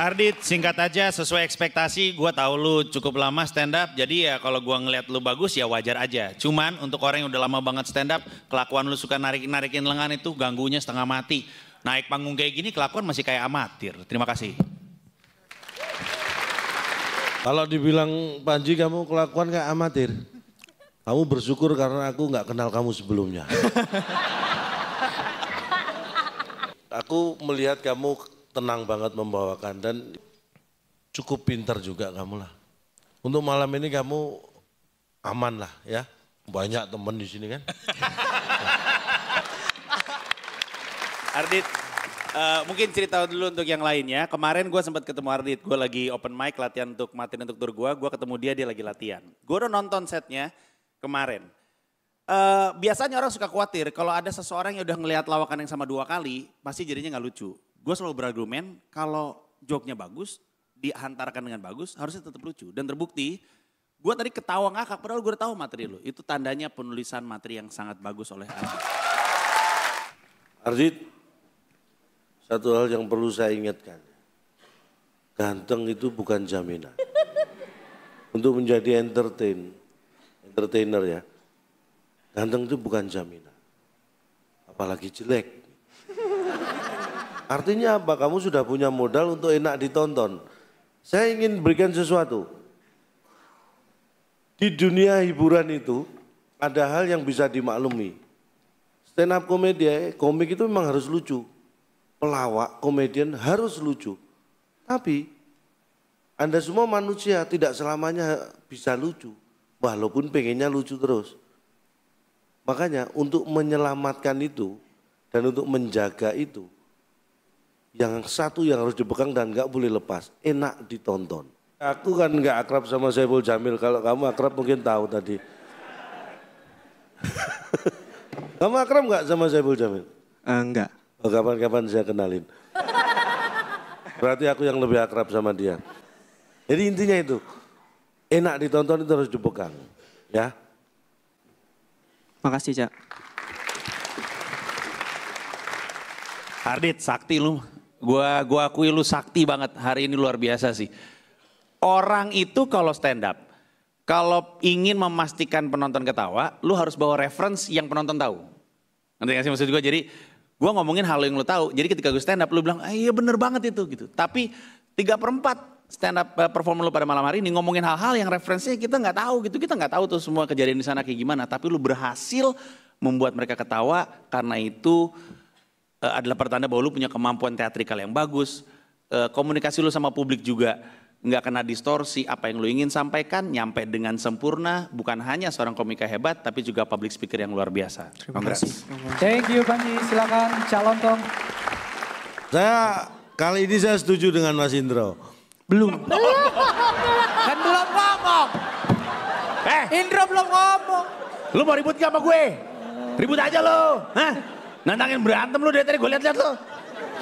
Ardit, singkat aja sesuai ekspektasi, gue tahu lu cukup lama stand up, jadi ya kalau gue ngeliat lu bagus ya wajar aja. Cuman untuk orang yang udah lama banget stand up, kelakuan lu suka narik-narikin lengan itu ganggunya setengah mati. Naik panggung kayak gini kelakuan masih kayak amatir. Terima kasih. Kalau dibilang Panji kamu kelakuan kayak amatir, kamu bersyukur karena aku nggak kenal kamu sebelumnya. aku melihat kamu tenang banget membawakan dan cukup pintar juga kamu lah. Untuk malam ini kamu aman lah ya. Banyak temen di sini kan. Ardit, uh, mungkin cerita dulu untuk yang lainnya. Kemarin gue sempat ketemu Ardit, gue lagi open mic latihan untuk Martin untuk tur gue. Gue ketemu dia, dia lagi latihan. Gue udah nonton setnya kemarin. Uh, biasanya orang suka khawatir kalau ada seseorang yang udah ngelihat lawakan yang sama dua kali, pasti jadinya nggak lucu gue selalu berargumen kalau joke-nya bagus, dihantarkan dengan bagus, harusnya tetap lucu. Dan terbukti, gue tadi ketawa ngakak, padahal gue tahu materi lu. Itu tandanya penulisan materi yang sangat bagus oleh Arjit. Arjit, satu hal yang perlu saya ingatkan. Ganteng itu bukan jaminan. Untuk menjadi entertain, entertainer ya, ganteng itu bukan jaminan. Apalagi jelek Artinya apa? Kamu sudah punya modal untuk enak ditonton. Saya ingin berikan sesuatu. Di dunia hiburan itu ada hal yang bisa dimaklumi. Stand up komedi, komik itu memang harus lucu. Pelawak, komedian harus lucu. Tapi Anda semua manusia tidak selamanya bisa lucu. Walaupun pengennya lucu terus. Makanya untuk menyelamatkan itu dan untuk menjaga itu yang satu yang harus dipegang dan nggak boleh lepas. Enak ditonton. Aku kan nggak akrab sama Saiful Jamil. Kalau kamu akrab mungkin tahu tadi. kamu akrab nggak sama Saiful Jamil? Uh, eh, enggak. Oh, kapan-kapan saya kenalin. Berarti aku yang lebih akrab sama dia. Jadi intinya itu, enak ditonton itu harus dipegang. Ya. Makasih, Cak. Hardit, sakti lu. Gua gua akui lu sakti banget hari ini luar biasa sih. Orang itu kalau stand up, kalau ingin memastikan penonton ketawa, lu harus bawa reference yang penonton tahu. Nanti ngasih maksud gue? Jadi gue ngomongin hal yang lu tahu. Jadi ketika gue stand up, lu bilang, ah, iya bener banget itu gitu. Tapi tiga perempat stand up eh, perform lu pada malam hari ini ngomongin hal-hal yang referensinya kita nggak tahu gitu. Kita nggak tahu tuh semua kejadian di sana kayak gimana. Tapi lu berhasil membuat mereka ketawa karena itu uh, adalah pertanda bahwa lu punya kemampuan teatrikal yang bagus, uh, komunikasi lu sama publik juga nggak kena distorsi, apa yang lu ingin sampaikan nyampe dengan sempurna, bukan hanya seorang komika hebat, tapi juga public speaker yang luar biasa. Terima kasih. Thank you Panji, silakan calon Tom. Saya kali ini saya setuju dengan Mas Indro. Belum. belum. kan belum ngomong. Eh, Indro belum ngomong. Lu mau ribut gak sama gue? Ribut aja lo. Hah? Nantangin berantem lu dari tadi gue liat-liat lo.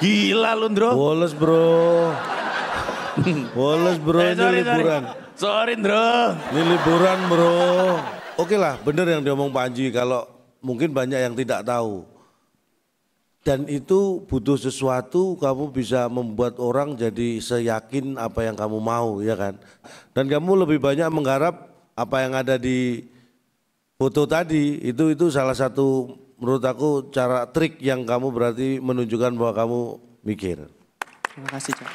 Gila lu Ndro. Woles, bro. Woles, bro eh, sorry, ini liburan. Sorry, sorry Ndro. Ini liburan bro. Oke lah bener yang diomong Panji kalau mungkin banyak yang tidak tahu. Dan itu butuh sesuatu kamu bisa membuat orang jadi seyakin apa yang kamu mau ya kan. Dan kamu lebih banyak menggarap apa yang ada di foto tadi itu itu salah satu menurut aku cara trik yang kamu berarti menunjukkan bahwa kamu mikir. Terima kasih, Cak.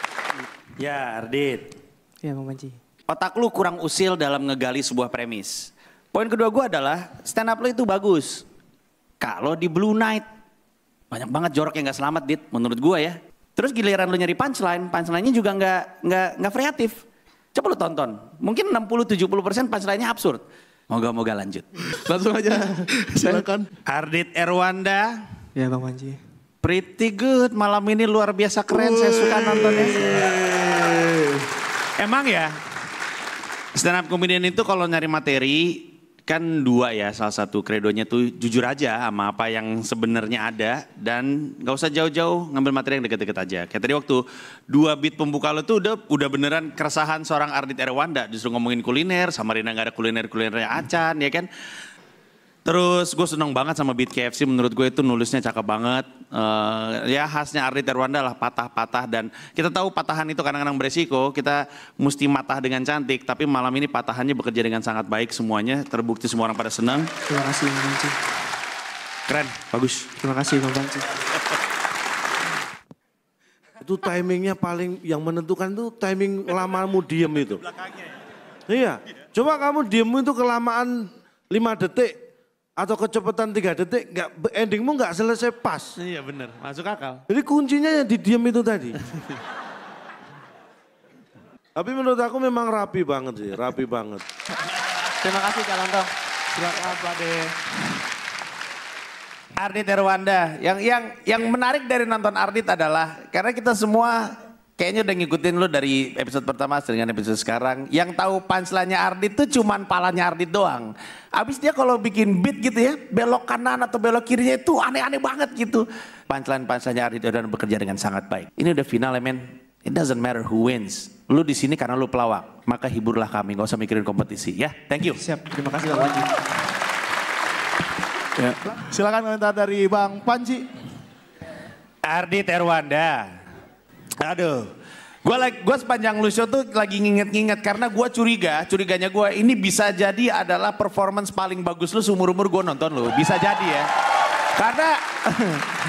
Ya, Ardit. Ya, Bang Panji. Otak lu kurang usil dalam ngegali sebuah premis. Poin kedua gue adalah stand up lu itu bagus. Kalau di Blue Night, banyak banget jorok yang gak selamat, Dit, menurut gue ya. Terus giliran lu nyari punchline, punchline-nya juga nggak nggak nggak kreatif. Coba lu tonton. Mungkin 60 70% punchline-nya absurd. Moga-moga lanjut. Langsung aja. Silakan. Hardit Erwanda. Ya Bang Panji. Pretty good malam ini luar biasa keren Wey. saya suka nontonnya. Emang ya stand up comedian itu kalau nyari materi kan dua ya salah satu kredonya tuh jujur aja sama apa yang sebenarnya ada dan nggak usah jauh-jauh ngambil materi yang deket-deket aja. Kayak tadi waktu dua beat pembuka lo tuh udah udah beneran keresahan seorang Ardit Erwanda justru ngomongin kuliner sama Rina nggak ada kuliner kulinernya acan ya kan. Terus gue seneng banget sama beat KFC, menurut gue itu nulisnya cakep banget. Uh, ya khasnya Ardi Terwanda lah patah-patah dan kita tahu patahan itu kadang-kadang beresiko, kita mesti matah dengan cantik. Tapi malam ini patahannya bekerja dengan sangat baik semuanya, terbukti semua orang pada senang. Terima kasih Bang Banci. Keren, bagus. Terima kasih Bang Banci. itu timingnya paling yang menentukan itu timing lamamu diem itu. Ya? Iya, coba kamu diem itu kelamaan 5 detik atau kecepatan tiga detik nggak endingmu nggak selesai pas. Iya benar, masuk akal. Jadi kuncinya yang di diam itu tadi. Tapi menurut aku memang rapi banget sih, rapi banget. Terima kasih Kak Lontong. Silakan apa deh. Ardi Terwanda yang yang yang menarik dari nonton Ardi adalah karena kita semua kayaknya udah ngikutin lu dari episode pertama dengan episode sekarang. Yang tahu panselnya Ardi itu cuman palanya Ardi doang. Abis dia kalau bikin beat gitu ya, belok kanan atau belok kirinya itu aneh-aneh banget gitu. pancelan Ardi Ardit udah bekerja dengan sangat baik. Ini udah final ya men. It doesn't matter who wins. Lu di sini karena lu pelawak, maka hiburlah kami. Gak usah mikirin kompetisi ya. Thank you. Siap, terima kasih Bang Panji. Ya. Silakan komentar dari Bang Panji. Ardi Terwanda. Aduh. Gue gua sepanjang lu show tuh lagi nginget-nginget karena gue curiga, curiganya gue ini bisa jadi adalah performance paling bagus lu seumur umur gue nonton lu. Bisa jadi ya. Karena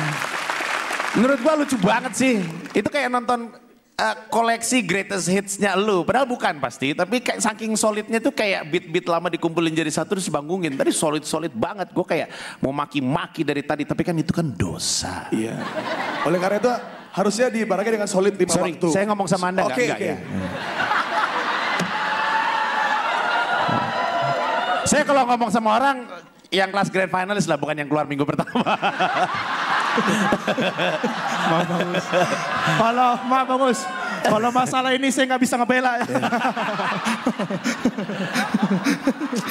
menurut gue lucu banget sih. Itu kayak nonton uh, koleksi greatest hitsnya lu. Padahal bukan pasti, tapi kayak saking solidnya tuh kayak beat-beat lama dikumpulin jadi satu terus bangungin. Tadi solid-solid banget. Gue kayak mau maki-maki dari tadi, tapi kan itu kan dosa. Iya. Oleh karena itu harusnya diibaratkan dengan solid lima Sorry, waktu. Saya ngomong sama Anda okay, enggak? Okay. ya. saya kalau ngomong sama orang yang kelas grand finalis lah bukan yang keluar minggu pertama. Maaf Bangus. Kalau Maaf Bangus, kalau masalah ini saya nggak bisa ngebela.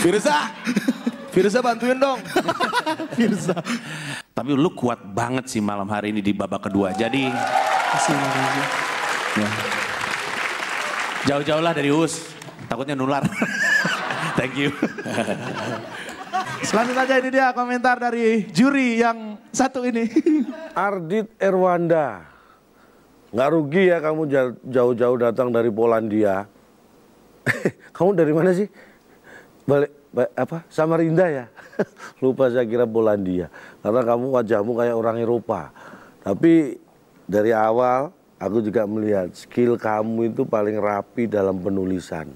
Firza, Firza bantuin dong. Firza. Tapi lu kuat banget sih malam hari ini di babak kedua. Jadi ya. jauh-jauh lah dari Us. Takutnya nular. Thank you. Selanjutnya aja ini dia komentar dari juri yang satu ini. Ardit Erwanda. Nggak rugi ya kamu jauh-jauh datang dari Polandia. kamu dari mana sih? Balik apa Samarinda ya lupa saya kira Polandia karena kamu wajahmu kayak orang Eropa tapi dari awal aku juga melihat skill kamu itu paling rapi dalam penulisan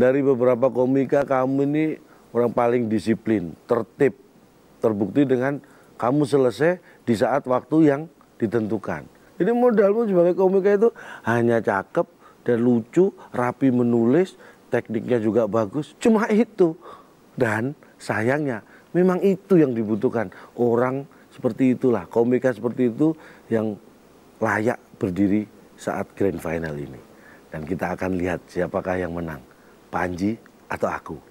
dari beberapa komika kamu ini orang paling disiplin tertib terbukti dengan kamu selesai di saat waktu yang ditentukan jadi modalmu sebagai komika itu hanya cakep dan lucu rapi menulis tekniknya juga bagus cuma itu dan sayangnya memang itu yang dibutuhkan. Orang seperti itulah, komika seperti itu yang layak berdiri saat grand final ini. Dan kita akan lihat siapakah yang menang, Panji atau aku.